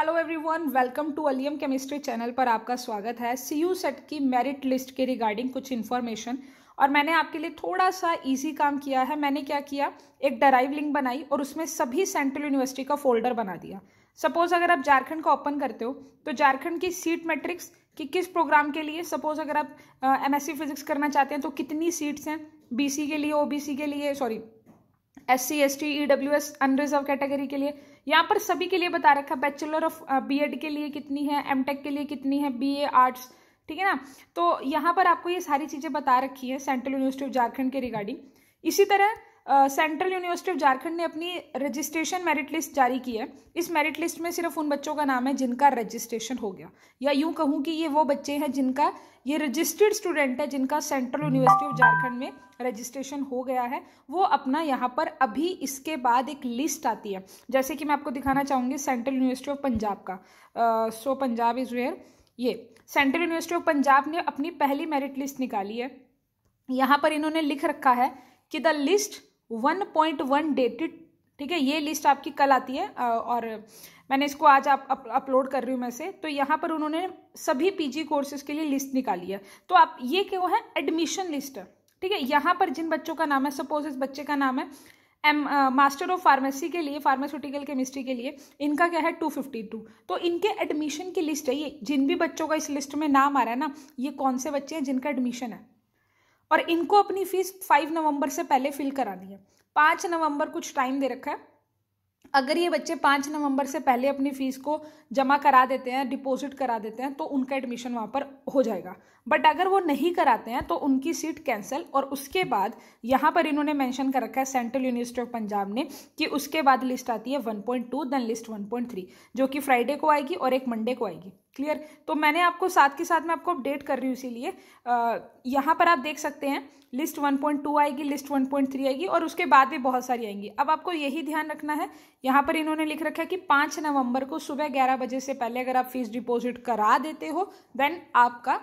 hello everyone welcome to अलियम chemistry channel पर आपका स्वागत है सी यू सेट की मेरिट लिस्ट के रिगार्डिंग कुछ इन्फॉर्मेशन और मैंने आपके लिए थोड़ा सा इजी काम किया है मैंने क्या किया एक डराइव लिंक बनाई और उसमें सभी सेंट्रल यूनिवर्सिटी का फोल्डर बना दिया सपोज अगर आप झारखंड का ओपन करते हो तो झारखंड की सीट मैट्रिक्स कि किस प्रोग्राम के लिए सपोज अगर आप एम एस सी फिजिक्स करना चाहते हैं तो कितनी सीट्स हैं बी सी के लिए ओ बी सी के लिए sorry S C S T E W S unreserve category के लिए यहाँ पर सभी के लिए बता रखा है बैचलर ऑफ बी एड के लिए कितनी है एम टेक के लिए कितनी है बी ए आर्ट्स ठीक है ना तो यहाँ पर आपको ये सारी चीज़ें बता रखी है सेंट्रल यूनिवर्सिटी ऑफ झारखंड के रिगार्डिंग इसी तरह सेंट्रल यूनिवर्सिटी ऑफ झारखंड ने अपनी रजिस्ट्रेशन मेरिट लिस्ट जारी की है इस मेरिट लिस्ट में सिर्फ उन बच्चों का नाम है जिनका रजिस्ट्रेशन हो गया या यूं कहूँ कि ये वो बच्चे हैं जिनका ये रजिस्टर्ड स्टूडेंट है जिनका सेंट्रल यूनिवर्सिटी ऑफ झारखंड में रजिस्ट्रेशन हो गया है वो अपना यहाँ पर अभी इसके बाद एक लिस्ट आती है जैसे कि मैं आपको दिखाना चाहूँगी सेंट्रल यूनिवर्सिटी ऑफ पंजाब का सो पंजाब इज़ वेयर ये सेंट्रल यूनिवर्सिटी ऑफ पंजाब ने अपनी पहली मेरिट लिस्ट निकाली है यहाँ पर इन्होंने लिख रखा है कि the list one point one dated ठीक है ये लिस्ट आपकी कल आती है और मैंने इसको आज आप अप, अपलोड कर रही हूँ मैं से तो यहाँ पर उन्होंने सभी पीजी कोर्सेज के लिए लिस्ट निकाली है तो आप ये क्यों है एडमिशन लिस्ट ठीक है यहाँ पर जिन बच्चों का नाम है सपोज इस बच्चे का नाम है एम मास्टर ऑफ फार्मेसी के लिए फार्मास्यूटिकल केमिस्ट्री के लिए इनका क्या है टू फिफ्टी टू तो इनके एडमिशन की लिस्ट है ये जिन भी बच्चों का इस लिस्ट में नाम आ रहा है ना ये कौन से बच्चे हैं जिनका एडमिशन है और इनको अपनी फीस फाइव नवंबर से पहले फिल करानी है पाँच नवंबर कुछ टाइम दे रखा है अगर ये बच्चे पाँच नवंबर से पहले अपनी फ़ीस को जमा करा देते हैं डिपॉजिट करा देते हैं तो उनका एडमिशन वहाँ पर हो जाएगा बट अगर वो नहीं कराते हैं तो उनकी सीट कैंसिल और उसके बाद यहाँ पर इन्होंने मेंशन कर रखा है सेंट्रल यूनिवर्सिटी ऑफ पंजाब ने कि उसके बाद लिस्ट आती है 1.2 देन लिस्ट 1.3 जो कि फ्राइडे को आएगी और एक मंडे को आएगी क्लियर तो मैंने आपको साथ के साथ मैं आपको अपडेट कर रही हूँ इसीलिए यहाँ पर आप देख सकते हैं लिस्ट 1.2 आएगी लिस्ट 1.3 आएगी और उसके बाद भी बहुत सारी आएंगी अब आपको यही ध्यान रखना है यहाँ पर इन्होंने लिख रखा है कि पाँच नवंबर को सुबह ग्यारह बजे से पहले अगर आप फीस डिपॉजिट करा देते हो देन आपका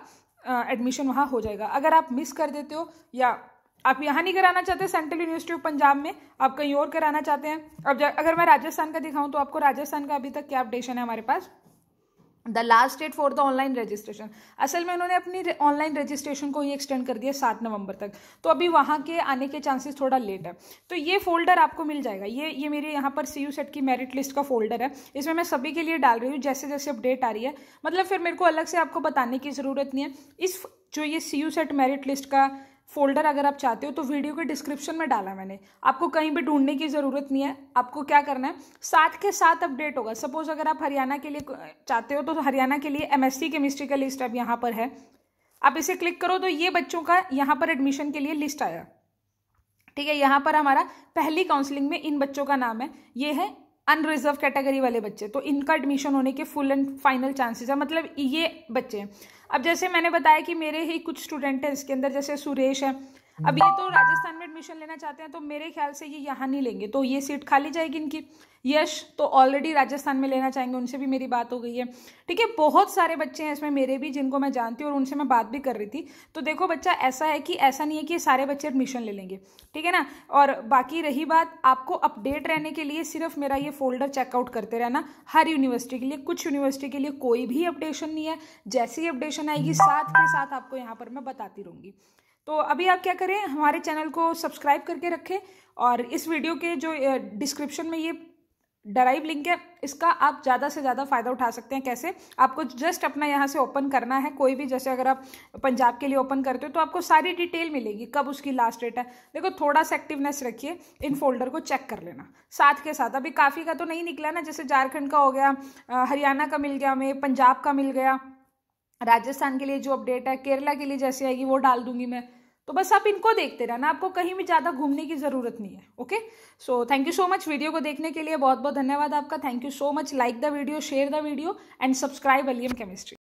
एडमिशन वहाँ हो जाएगा अगर आप मिस कर देते हो या आप यहाँ नहीं कराना चाहते सेंट्रल यूनिवर्सिटी ऑफ पंजाब में आप कहीं और कराना चाहते हैं अब अगर मैं राजस्थान का दिखाऊँ तो आपको राजस्थान का अभी तक क्या अपडेशन है हमारे पास the last date for the online registration असल में उन्होंने अपनी ऑनलाइन रजिस्ट्रेशन को ही एक्सटेंड कर दिया सात नवंबर तक तो अभी वहाँ के आने के चांसेस थोड़ा लेट है तो ये फोल्डर आपको मिल जाएगा ये ये मेरे यहाँ पर सी यू सेट की मेरिट लिस्ट का फोल्डर है इसमें मैं सभी के लिए डाल रही हूँ जैसे जैसे अपडेट आ रही है मतलब फिर मेरे को अलग से आपको बताने की ज़रूरत नहीं है इस जो ये C U CET merit list का फोल्डर अगर आप चाहते हो तो वीडियो के डिस्क्रिप्शन में डाला मैंने आपको कहीं भी ढूंढने की ज़रूरत नहीं है आपको क्या करना है साथ के साथ अपडेट होगा सपोज अगर आप हरियाणा के लिए चाहते हो तो हरियाणा के लिए एमएससी केमिस्ट्री का लिस्ट अब यहाँ पर है आप इसे क्लिक करो तो ये बच्चों का यहाँ पर एडमिशन के लिए लिस्ट आया ठीक है यहाँ पर हमारा पहली काउंसलिंग में इन बच्चों का नाम है ये है अनरिजर्व कैटेगरी वाले बच्चे तो इनका एडमिशन होने के फुल एंड फाइनल चांसेस है मतलब ये बच्चे अब जैसे मैंने बताया कि मेरे ही कुछ स्टूडेंट हैं इसके अंदर जैसे सुरेश है अब ये तो राजस्थान में एडमिशन लेना चाहते हैं तो मेरे ख्याल से ये यहाँ नहीं लेंगे तो ये सीट खाली जाएगी इनकी यश तो ऑलरेडी राजस्थान में लेना चाहेंगे उनसे भी मेरी बात हो गई है ठीक है बहुत सारे बच्चे हैं इसमें मेरे भी जिनको मैं जानती हूँ और उनसे मैं बात भी कर रही थी तो देखो बच्चा ऐसा है कि ऐसा नहीं है कि सारे बच्चे एडमिशन ले लेंगे ठीक है ना और बाकी रही बात आपको अपडेट रहने के लिए सिर्फ मेरा ये फोल्डर चेकआउट करते रहना हर यूनिवर्सिटी के लिए कुछ यूनिवर्सिटी के लिए कोई भी अपडेशन नहीं है जैसी अपडेशन आएगी साथ के साथ आपको यहाँ पर मैं बताती रहूँगी तो अभी आप क्या करें हमारे चैनल को सब्सक्राइब करके रखें और इस वीडियो के जो डिस्क्रिप्शन में ये डराइव लिंक है इसका आप ज़्यादा से ज़्यादा फ़ायदा उठा सकते हैं कैसे आपको जस्ट अपना यहाँ से ओपन करना है कोई भी जैसे अगर आप पंजाब के लिए ओपन करते हो तो आपको सारी डिटेल मिलेगी कब उसकी लास्ट डेट है देखो थोड़ा सा एक्टिवनेस रखिए इन फोल्डर को चेक कर लेना साथ के साथ अभी काफ़ी का तो नहीं निकला ना जैसे झारखंड का हो गया हरियाणा का मिल गया हमें पंजाब का मिल गया राजस्थान के लिए जो अपडेट है केरला के लिए जैसे आएगी वो डाल दूंगी मैं तो बस आप इनको देखते रहना आपको कहीं भी ज़्यादा घूमने की ज़रूरत नहीं है okay so thank you so much video को देखने के लिए बहुत बहुत धन्यवाद आपका thank you so much like the video share the video and subscribe अलियम केमिस्ट्री